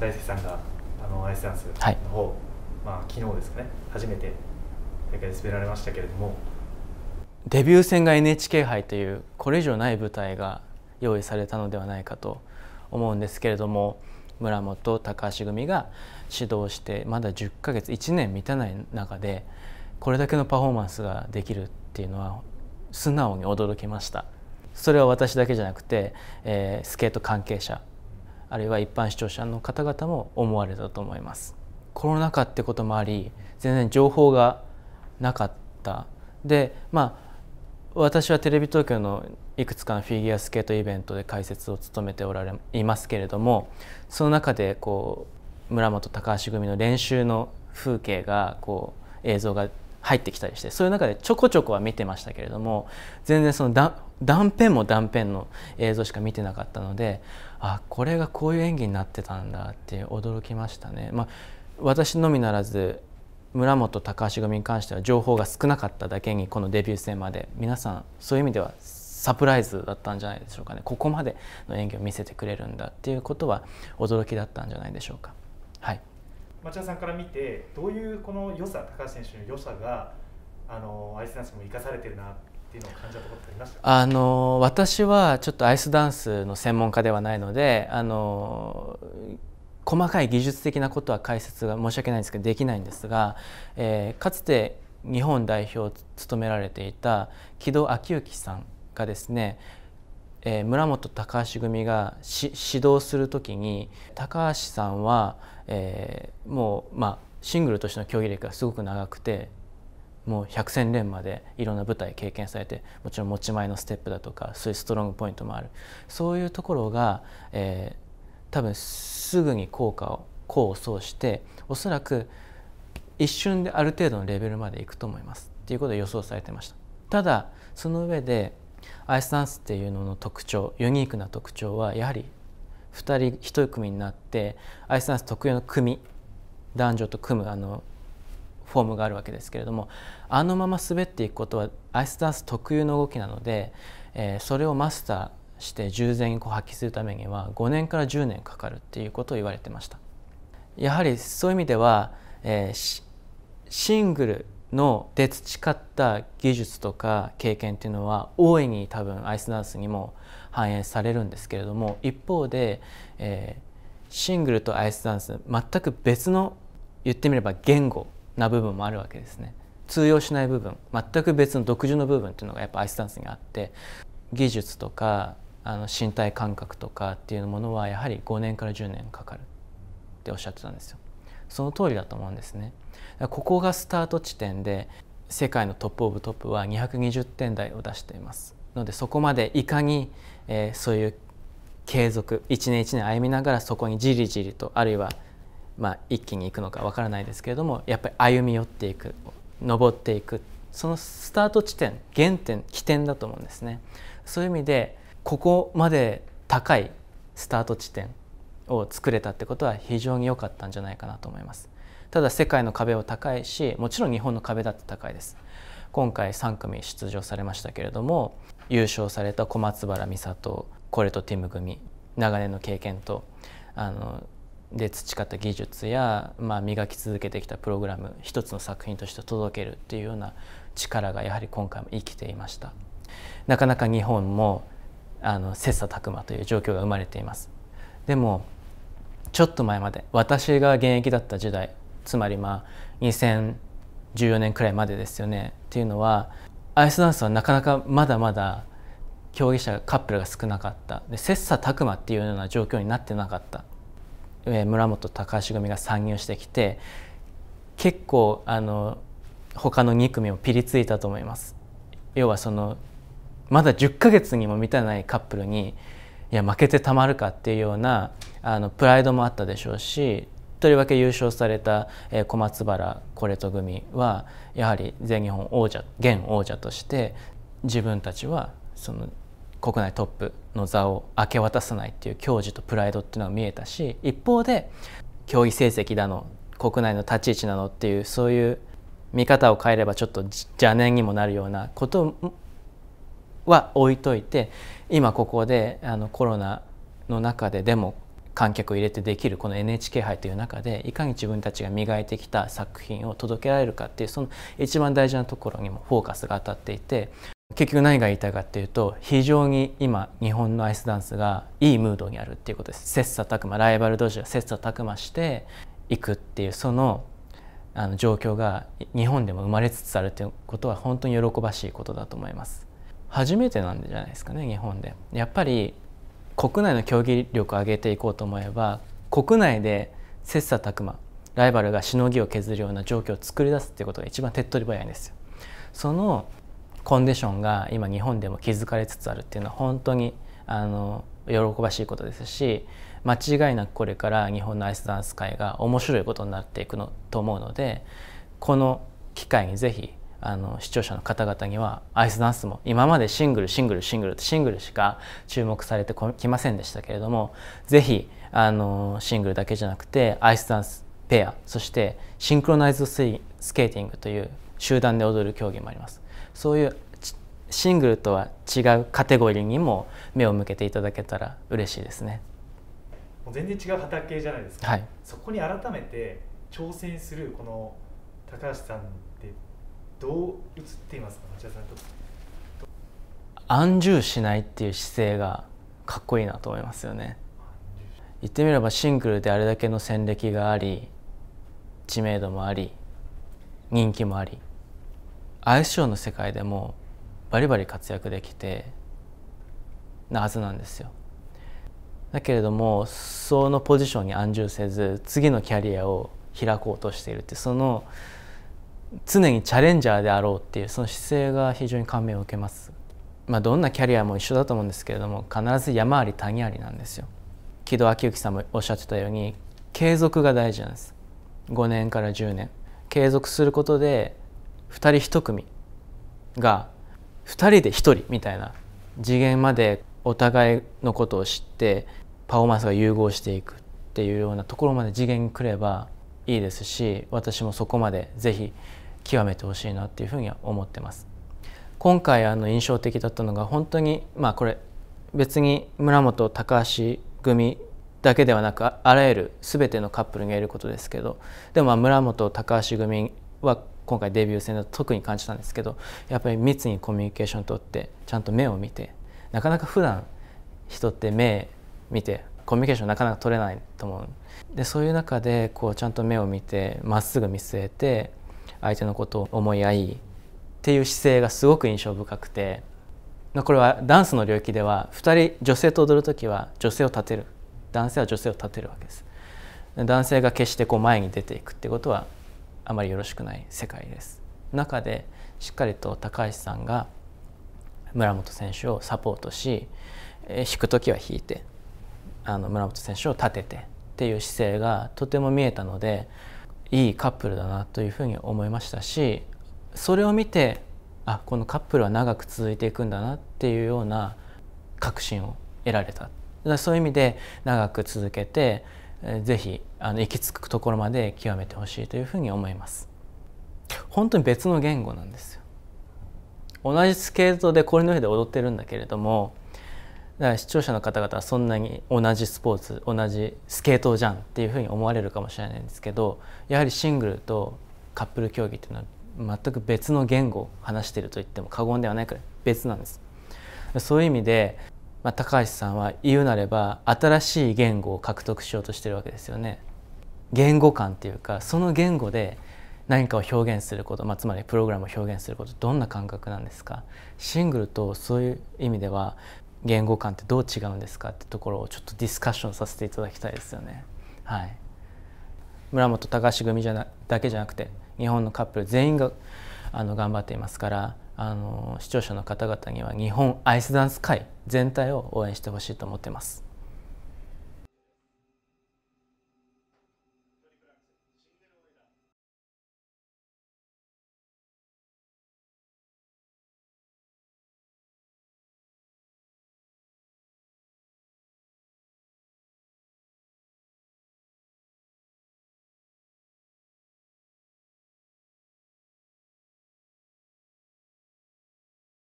大輔さんがあのアイスダンスの方、はい、まあ、昨日ですかね初めて大会で滑られましたけれどもデビュー戦が NHK 杯というこれ以上ない舞台が用意されたのではないかと思うんですけれども村本高橋組が指導してまだ10ヶ月1年満たない中でこれだけのパフォーマンスができるっていうのは素直に驚きましたそれは私だけじゃなくて、えー、スケート関係者あるいは一般視聴者の方々も思われたと思います。コロナ禍ってこともあり全然情報がなかったでまあ私はテレビ東京のいくつかのフィギュアスケートイベントで解説を務めておられいますけれどもその中でこう村本高橋組の練習の風景がこう映像が入ってきたりしてそういう中でちょこちょこは見てましたけれども全然その断片も断片の映像しか見てなかったのであこれがこういう演技になってたんだって驚きましたね。まあ、私のみならず村本高橋組に関しては情報が少なかっただけにこのデビュー戦まで皆さんそういう意味ではサプライズだったんじゃないでしょうかねここまでの演技を見せてくれるんだっていうことは驚きだったんじゃないでしょうか。はい、町田さんから見てどういうこの良さ高橋選手の良さがあのアイスダンスも生かされてるなっていうのを感じたところってありまかあの私はちょっとアイスダンスの専門家ではないのであの細かい技術的なことは解説が申し訳ないんですけどできないんですが、えー、かつて日本代表を務められていた木戸昭之さんがですねえー、村本高橋組が指導する時に高橋さんは、えー、もう、まあ、シングルとしての競技歴がすごく長くてもう百戦錬磨でいろんな舞台経験されてもちろん持ち前のステップだとかそういうストロングポイントもあるそういうところが、えー、多分すぐに効果を功を奏しておそらく一瞬である程度のレベルまでいくと思いますっていうことで予想されてましたただその上でアイスダンスっていうのの特徴ユニークな特徴はやはり2人1組になってアイスダンス特有の組男女と組むあのフォームがあるわけですけれどもあのまま滑っていくことはアイスダンス特有の動きなので、えー、それをマスターして従前にこう発揮するためには5年から10年かかるっていうことを言われてましたやはりそういう意味では、えー、シングルので培った技術とか経験っていうのは大いに多分アイスダンスにも反映されるんですけれども一方で、えー、シングルとアイスダンス全く別の言ってみれば言語な部分もあるわけですね通用しない部分全く別の独自の部分っていうのがやっぱアイスダンスにあって技術とかあの身体感覚とかっていうものはやはり5年から10年かかるっておっしゃってたんですよその通りだと思うんですねここがスタート地点で世界のトップオブトップは220点台を出していますのでそこまでいかに、えー、そういう継続一年一年歩みながらそこにじりじりとあるいはまあ、一気に行くのかわからないですけれどもやっぱり歩み寄っていく登っていくそのスタート地点原点起点だと思うんですね。そういう意味でここまで高いスタート地点を作れたってことは非常に良かったんじゃないかなと思います。ただ世界の壁は高いしもちろん日本の壁だって高いです。今回3組出場されましたけれども優勝された小松原美里コレとティム組長年の経験とあので培った技術や、まあ、磨き続けてきたプログラム一つの作品として届けるっていうような力がやはり今回も生きていましたなかなか日本もあの切磋琢磨という状況が生まれていますでもちょっと前まで私が現役だった時代つまりまあ2014年くらいまでですよねっていうのはアイスダンスはなかなかまだまだ競技者カップルが少なかったで切磋琢磨っていうような状況になってなかった村本高橋組が参入してきて結構あの他の2組もピリついたと思います。要はそのまだ10ヶ月にも満たないカップルにいや負けてたまるかっていうようなあのプライドもあったでしょうしとりわけ優勝された小松原コレト組はやはり全日本王者現王者として自分たちはその国内トップの座を明け渡さないっていう矜持とプライドっていうのが見えたし一方で競技成績だの国内の立ち位置なのっていうそういう見方を変えればちょっと邪念にもなるようなことは置いといて今ここであのコロナの中ででも観客を入れてできるこの NHK 杯という中でいかに自分たちが磨いてきた作品を届けられるかっていうその一番大事なところにもフォーカスが当たっていて結局何が言いたいかっていうと非常に今日本のアイスダンスがいいムードにあるっていうことです切磋琢磨ライバル同士が切磋琢磨していくっていうそのあの状況が日本でも生まれつつあるっていうことは本当に喜ばしいことだと思います初めてなんじゃないですかね日本でやっぱり国内の競技力を上げていこうと思えば国内で切磋琢磨ライバルがしのぎを削るような状況を作り出すっていうことが一番手っ取り早いんですよそのコンディションが今日本でも築かれつつあるっていうのは本当にあの喜ばしいことですし間違いなくこれから日本のアイスダンス界が面白いことになっていくのと思うのでこの機会にぜひあの視聴者の方々にはアイスダンスも今までシングルシングルシングルってシングルしか注目されてきませんでしたけれどもぜひあのシングルだけじゃなくてアイスダンスペアそしてシンクロナイズスケーティングという集団で踊る競技もあります。そういうシングルとは違うカテゴリーにも目を向けていただけたら嬉しいですね。もう全然違う畑じゃないですか、はい、そこに改めて挑戦するこの高橋さんってどう映っていますか町田さんと安住しないっていう姿勢がかっこいいなと思いますよね言ってみればシングルであれだけの戦歴があり知名度もあり人気もありアイスショーの世界でもバリバリ活躍できてなはずなんですよ。だけれどもそのポジションに安住せず次のキャリアを開こうとしているってその常にチャレンジャーであろうっていうその姿勢が非常に感銘を受けます。まあ、どんなキャリアも一緒だと思うんですけれども必ず山あり谷ありなんですよ。木戸明之さんもおっしゃってたように継続が大事なんです。5年から10年継続することで2人1組が2人で1人みたいな次元までお互いのことを知ってパフォーマンスが融合していくっていうようなところまで次元に来ればいいですし私もそこまで是非極めてほしいなっていうふうには思ってます。今回あの印象的だったのが本当にまあこれ別に村本高橋組だけではなくあらゆる全てのカップルに言えることですけどでも村本高橋組は今回デビュー戦だと特に感じたんですけどやっぱり密にコミュニケーションとってちゃんと目を見てなかなか普段人って目見てコミュニケーションなかなか取れないと思うでそういう中でこうちゃんと目を見てまっすぐ見据えて相手のことを思い合いっていう姿勢がすごく印象深くてこれはダンスの領域では2人女性と踊る時は女性を立てる男性は女性を立てるわけです。男性が決してこう前に出ていくってことはあまりよろしくない世界です中でしっかりと高橋さんが村本選手をサポートし引く時は引いてあの村本選手を立ててっていう姿勢がとても見えたのでいいカップルだなというふうに思いましたしそれを見てあこのカップルは長く続いていくんだなっていうような確信を得られたそういう意味で長く続けてぜひあの行き着くところまで極めてほしいというふうに思います本当に別の言語なんですよ同じスケートで氷の上で踊ってるんだけれどもだから視聴者の方々はそんなに同じスポーツ同じスケートじゃんっていうふうに思われるかもしれないんですけどやはりシングルとカップル競技っていうのは全く別の言語を話していると言っても過言ではないくらい別なんですそういう意味でまあ、高橋さんは言うなれば新しい言語を獲得しようとしてるわけですよね。言語感っていうかその言語で何かを表現すること、まあ、つまりプログラムを表現することどんな感覚なんですかシングルとそういう意味では言語感ってどう違うんですかってところをちょっとディスカッションさせていただきたいですよね。はい、村本高橋組じゃなだけじゃなくて日本のカップル全員があの頑張っていますからあの視聴者の方々には日本アイスダンス界全体を応援してほしいと思ってます。